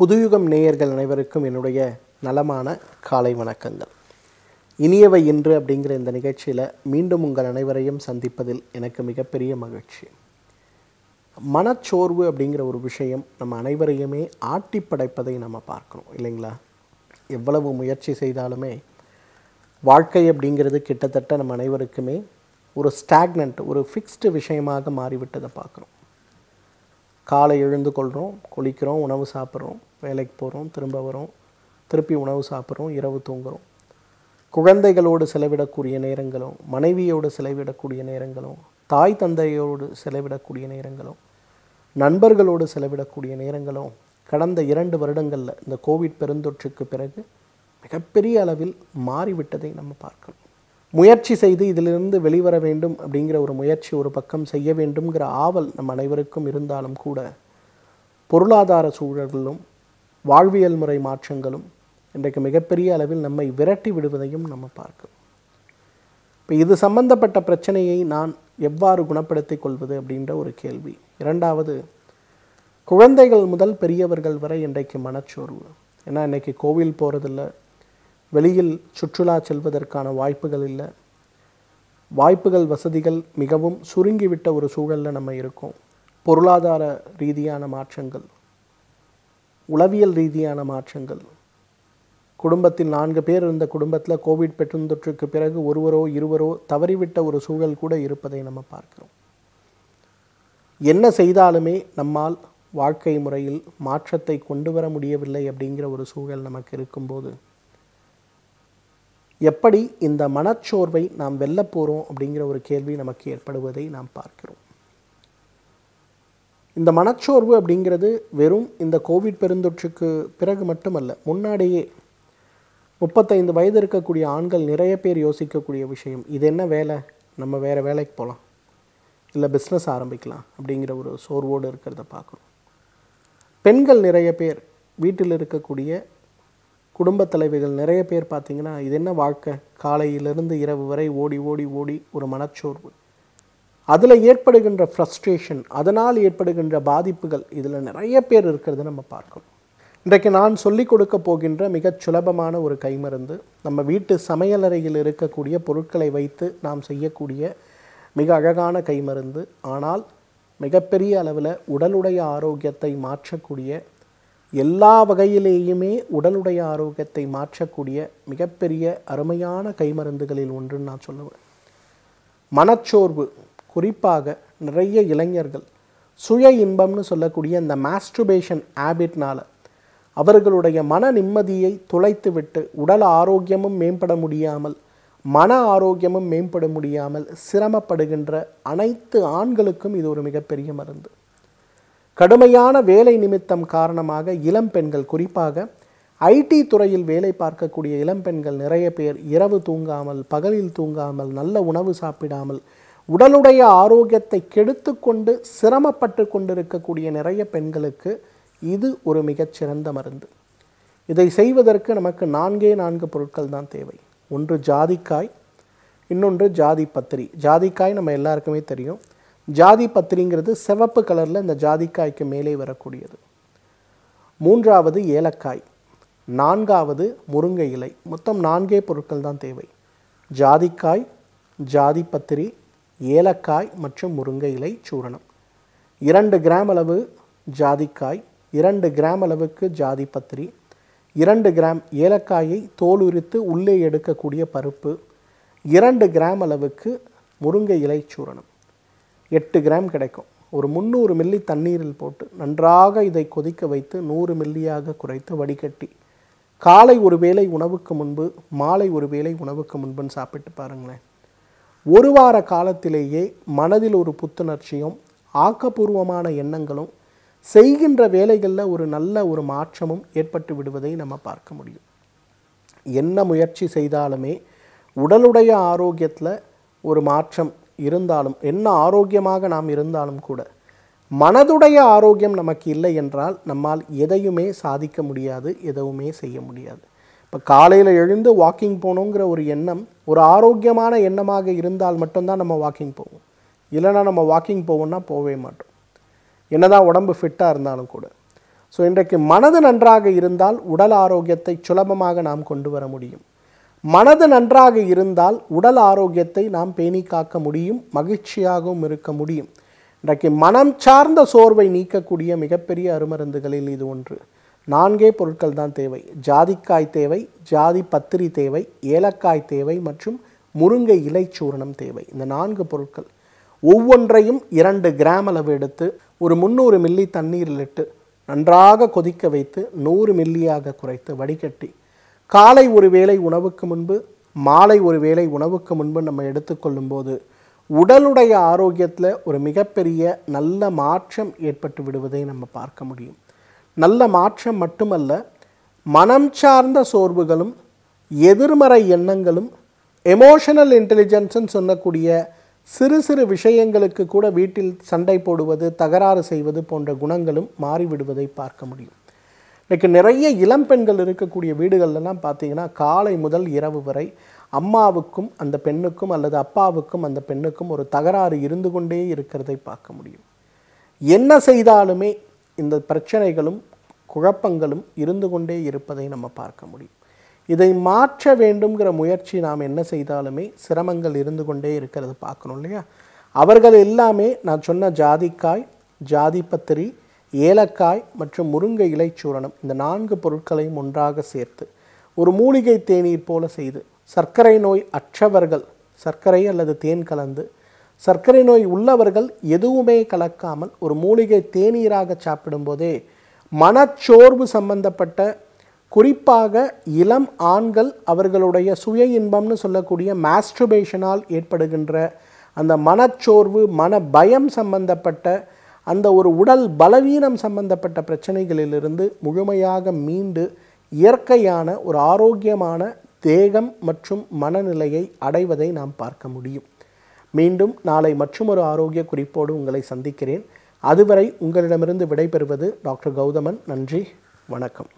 புதுயுகம் நேயர்கள் அனைவருக்கும் என்னுடைய நலமான காலை வணக்கங்கள் இனியவை இன்று அப்படிங்கிற இந்த நிகழ்ச்சியில் மீண்டும் உங்கள் அனைவரையும் சந்திப்பதில் எனக்கு மிகப்பெரிய மகிழ்ச்சி மனச்சோர்வு அப்படிங்கிற ஒரு விஷயம் நம்ம அனைவரையுமே ஆட்டி படைப்பதை நம்ம பார்க்கணும் இல்லைங்களா எவ்வளவு முயற்சி செய்தாலுமே வாழ்க்கை அப்படிங்கிறது கிட்டத்தட்ட நம்ம அனைவருக்குமே ஒரு ஸ்டாக்னண்ட் ஒரு ஃபிக்ஸ்டு விஷயமாக மாறிவிட்டதை பார்க்குறோம் காலை எழுந்து கொள்கிறோம் குளிக்கிறோம் உணவு சாப்பிட்றோம் வேலைக்கு போகிறோம் திரும்ப வரோம் திருப்பி உணவு சாப்பிட்றோம் இரவு தூங்குகிறோம் குழந்தைகளோடு செலவிடக்கூடிய நேரங்களும் மனைவியோடு செலவிடக்கூடிய நேரங்களும் தாய் தந்தையோடு செலவிடக்கூடிய நேரங்களும் நண்பர்களோடு செலவிடக்கூடிய நேரங்களும் கடந்த இரண்டு வருடங்களில் இந்த கோவிட் பெருந்தொற்றுக்கு பிறகு மிகப்பெரிய அளவில் மாறிவிட்டதை நம்ம பார்க்கணும் முயற்சி செய்து இதிலிருந்து வெளிவர வேண்டும் அப்படிங்கிற ஒரு முயற்சி ஒரு பக்கம் செய்ய வேண்டும்ங்கிற ஆவல் நம் அனைவருக்கும் இருந்தாலும் கூட பொருளாதார சூழல்களும் வாழ்வியல் முறை மாற்றங்களும் இன்றைக்கு மிகப்பெரிய அளவில் நம்மை விரட்டி விடுவதையும் நம்ம பார்க்கிறோம் இப்போ இது சம்பந்தப்பட்ட பிரச்சனையை நான் எவ்வாறு குணப்படுத்திக் கொள்வது அப்படின்ற ஒரு கேள்வி இரண்டாவது குழந்தைகள் முதல் பெரியவர்கள் வரை இன்றைக்கு மனச்சோர்வு ஏன்னா இன்றைக்கி கோவில் போகிறதில்ல வெளியில் சுற்றுலா செல்வதற்கான வாய்ப்புகள் இல்லை வாய்ப்புகள் வசதிகள் மிகவும் சுருங்கிவிட்ட ஒரு சூழலில் நம்ம இருக்கோம் பொருளாதார ரீதியான மாற்றங்கள் உளவியல் ரீதியான மாற்றங்கள் குடும்பத்தில் நான்கு பேர் இருந்த குடும்பத்தில் கோவிட் பெற்றுந்தொற்றுக்கு பிறகு ஒருவரோ இருவரோ தவறிவிட்ட ஒரு சூழல் கூட இருப்பதை நம்ம பார்க்கிறோம் என்ன செய்தாலுமே நம்மால் வாழ்க்கை முறையில் மாற்றத்தை கொண்டு வர முடியவில்லை அப்படிங்கிற ஒரு சூழல் நமக்கு இருக்கும்போது எப்படி இந்த மனச்சோர்வை நாம் வெல்ல போகிறோம் அப்படிங்கிற ஒரு கேள்வி நமக்கு ஏற்படுவதை நாம் பார்க்கிறோம் இந்த மனச்சோர்வு அப்படிங்கிறது வெறும் இந்த கோவிட் பெருந்தொற்றுக்கு பிறகு மட்டுமல்ல முன்னாடியே முப்பத்தைந்து வயது இருக்கக்கூடிய ஆண்கள் நிறைய பேர் யோசிக்கக்கூடிய விஷயம் இது என்ன வேலை நம்ம வேறு வேலைக்கு போகலாம் இல்லை பிஸ்னஸ் ஆரம்பிக்கலாம் அப்படிங்கிற ஒரு சோர்வோடு இருக்கிறத பார்க்குறோம் பெண்கள் நிறைய பேர் வீட்டில் இருக்கக்கூடிய குடும்பத் தலைவிகள் நிறைய பேர் பார்த்திங்கன்னா இது என்ன வாழ்க்கை காலையிலிருந்து இரவு வரை ஓடி ஓடி ஓடி ஒரு மனச்சோர்வு அதில் ஏற்படுகின்ற ஃப்ரஸ்ட்ரேஷன் அதனால் ஏற்படுகின்ற பாதிப்புகள் இதில் நிறைய பேர் இருக்கிறத நம்ம பார்க்கணும் இன்றைக்கு நான் சொல்லிக் கொடுக்க போகின்ற மிகச் சுலபமான ஒரு கைமருந்து நம்ம வீட்டு சமையலறையில் இருக்கக்கூடிய பொருட்களை வைத்து நாம் செய்யக்கூடிய மிக அழகான கைமருந்து ஆனால் மிகப்பெரிய அளவில் உடலுடைய ஆரோக்கியத்தை மாற்றக்கூடிய எல்லா வகையிலேயுமே உடலுடைய ஆரோக்கியத்தை மாற்றக்கூடிய மிகப்பெரிய அருமையான கைமருந்துகளில் ஒன்றுன்னு நான் சொல்லுவேன் மனச்சோர்வு குறிப்பாக நிறைய இளைஞர்கள் சுய இன்பம்னு சொல்லக்கூடிய இந்த மாஸ்ட்ருபேஷன் ஹேபிட்னால் அவர்களுடைய மன நிம்மதியை துளைத்துவிட்டு உடல் ஆரோக்கியமும் மேம்பட முடியாமல் மன ஆரோக்கியமும் மேம்பட முடியாமல் சிரமப்படுகின்ற அனைத்து ஆண்களுக்கும் இது ஒரு மிகப்பெரிய மருந்து கடுமையான வேலை நிமித்தம் காரணமாக இளம் பெண்கள் குறிப்பாக ஐடி துறையில் வேலை பார்க்கக்கூடிய இளம் பெண்கள் நிறைய பேர் இரவு தூங்காமல் பகலில் தூங்காமல் நல்ல உணவு சாப்பிடாமல் உடலுடைய ஆரோக்கியத்தை கெடுத்து கொண்டு சிரமப்பட்டு கொண்டிருக்கக்கூடிய நிறைய பெண்களுக்கு இது ஒரு மிகச்சிறந்த மருந்து இதை செய்வதற்கு நமக்கு நான்கே நான்கு பொருட்கள் தான் தேவை ஒன்று ஜாதிக்காய் இன்னொன்று ஜாதி பத்திரி ஜாதிக்காய் நம்ம எல்லாருக்குமே தெரியும் ஜாதி பத்திரிங்கிறது சிவப்பு கலரில் இந்த ஜாதிக்காய்க்கு மேலே வரக்கூடியது மூன்றாவது ஏலக்காய் நான்காவது முருங்கை இலை மொத்தம் நான்கே பொருட்கள் தான் தேவை ஜாதிக்காய் ஜாதி பத்திரி ஏலக்காய் மற்றும் முருங்கை இலை சூரணம் இரண்டு கிராம் அளவு ஜாதிக்காய் இரண்டு கிராம் அளவுக்கு ஜாதி பத்திரி இரண்டு கிராம் ஏலக்காயை தோல் உரித்து உள்ளே எடுக்கக்கூடிய பருப்பு இரண்டு கிராம் அளவுக்கு முருங்கை இலை சூரணம் எட்டு கிராம் கிடைக்கும் ஒரு முந்நூறு மில்லி தண்ணீரில் போட்டு நன்றாக இதை கொதிக்க வைத்து நூறு மில்லியாக குறைத்து வடிகட்டி காலை ஒரு வேளை உணவுக்கு முன்பு மாலை ஒரு வேளை உணவுக்கு முன்புன்னு சாப்பிட்டு பாருங்களேன் ஒரு வார காலத்திலேயே மனதில் ஒரு புத்துணர்ச்சியும் ஆக்கப்பூர்வமான எண்ணங்களும் செய்கின்ற வேலைகளில் ஒரு நல்ல ஒரு மாற்றமும் ஏற்பட்டு விடுவதை நம்ம பார்க்க முடியும் என்ன முயற்சி செய்தாலுமே உடலுடைய ஆரோக்கியத்தில் ஒரு மாற்றம் இருந்தாலும் என்ன ஆரோக்கியமாக நாம் இருந்தாலும் கூட மனதுடைய ஆரோக்கியம் நமக்கு இல்லை என்றால் நம்மால் எதையுமே சாதிக்க முடியாது எதுவுமே செய்ய முடியாது இப்போ காலையில் எழுந்து வாக்கிங் போகணுங்கிற ஒரு எண்ணம் ஒரு ஆரோக்கியமான எண்ணமாக இருந்தால் மட்டும்தான் நம்ம வாக்கிங் போவோம் இல்லைனா நம்ம வாக்கிங் போவோம்னா போகவே மாட்டோம் என்னதான் உடம்பு ஃபிட்டாக இருந்தாலும் கூட ஸோ இன்றைக்கு மனது நன்றாக இருந்தால் உடல் ஆரோக்கியத்தை சுலபமாக நாம் கொண்டு வர முடியும் மனது நன்றாக இருந்தால் உடல் ஆரோக்கியத்தை நாம் பேணி காக்க முடியும் மகிழ்ச்சியாகவும் இருக்க முடியும் இன்றைக்கு மனம் சார்ந்த சோர்வை நீக்கக்கூடிய மிகப்பெரிய அருமருந்துகளில் இது ஒன்று நான்கே பொருட்கள் தான் தேவை ஜாதிக்காய் தேவை ஜாதி பத்திரி தேவை ஏலக்காய் தேவை மற்றும் முருங்கை இலை சூரணம் தேவை இந்த நான்கு பொருட்கள் ஒவ்வொன்றையும் இரண்டு கிராம் அளவு எடுத்து ஒரு முந்நூறு மில்லி தண்ணீரில் இட்டு நன்றாக கொதிக்க வைத்து நூறு மில்லியாக குறைத்து வடிகட்டி காலை ஒரு வேளை உணவுக்கு முன்பு மாலை ஒரு வேளை உணவுக்கு முன்பு நம்ம எடுத்துக்கொள்ளும் போது உடலுடைய ஆரோக்கியத்தில் ஒரு மிகப்பெரிய நல்ல மாற்றம் ஏற்பட்டு விடுவதை நம்ம பார்க்க முடியும் நல்ல மாற்றம் மட்டுமல்ல மனம் சார்ந்த சோர்வுகளும் எதிர்மறை எண்ணங்களும் எமோஷனல் இன்டெலிஜென்ஸ்ன்னு சொல்லக்கூடிய சிறு சிறு விஷயங்களுக்கு கூட வீட்டில் சண்டை போடுவது தகராறு செய்வது போன்ற குணங்களும் மாறிவிடுவதை பார்க்க முடியும் இன்றைக்கு நிறைய இளம் பெண்கள் இருக்கக்கூடிய வீடுகள்லாம் பார்த்தீங்கன்னா காலை முதல் இரவு வரை அம்மாவுக்கும் அந்த பெண்ணுக்கும் அல்லது அப்பாவுக்கும் அந்த பெண்ணுக்கும் ஒரு தகராறு இருந்து கொண்டே இருக்கிறதை பார்க்க முடியும் என்ன செய்தாலுமே இந்த பிரச்சனைகளும் குழப்பங்களும் இருந்து கொண்டே இருப்பதை நம்ம பார்க்க முடியும் இதை மாற்ற வேண்டுங்கிற முயற்சி நாம் என்ன செய்தாலுமே சிரமங்கள் இருந்து கொண்டே இருக்கிறது பார்க்கணும் இல்லையா அவர்கள் எல்லாமே நான் சொன்ன ஜாதிக்காய் ஜாதிப்பத்திரி ஏலக்காய் மற்றும் முருங்கை இலைச்சூரணம் இந்த நான்கு பொருட்களையும் ஒன்றாக சேர்த்து ஒரு மூலிகை தேநீர் போல செய்து சர்க்கரை நோய் அற்றவர்கள் சர்க்கரை அல்லது தேன் கலந்து சர்க்கரை நோய் உள்ளவர்கள் எதுவுமே கலக்காமல் ஒரு மூலிகை தேநீராக சாப்பிடும்போதே மனச்சோர்வு சம்பந்தப்பட்ட குறிப்பாக இளம் ஆண்கள் அவர்களுடைய சுய இன்பம்னு சொல்லக்கூடிய மாஸ்ட்ருபேஷனால் ஏற்படுகின்ற அந்த மனச்சோர்வு மன பயம் சம்பந்தப்பட்ட அந்த ஒரு உடல் பலவீனம் சம்பந்தப்பட்ட பிரச்சனைகளிலிருந்து முழுமையாக மீண்டு இயற்கையான ஒரு ஆரோக்கியமான தேகம் மற்றும் மனநிலையை அடைவதை நாம் பார்க்க முடியும் மீண்டும் நாளை மற்றொரு ஆரோக்கிய குறிப்போடு உங்களை சந்திக்கிறேன் அதுவரை உங்களிடமிருந்து விடைபெறுவது டாக்டர் கௌதமன் நன்றி வணக்கம்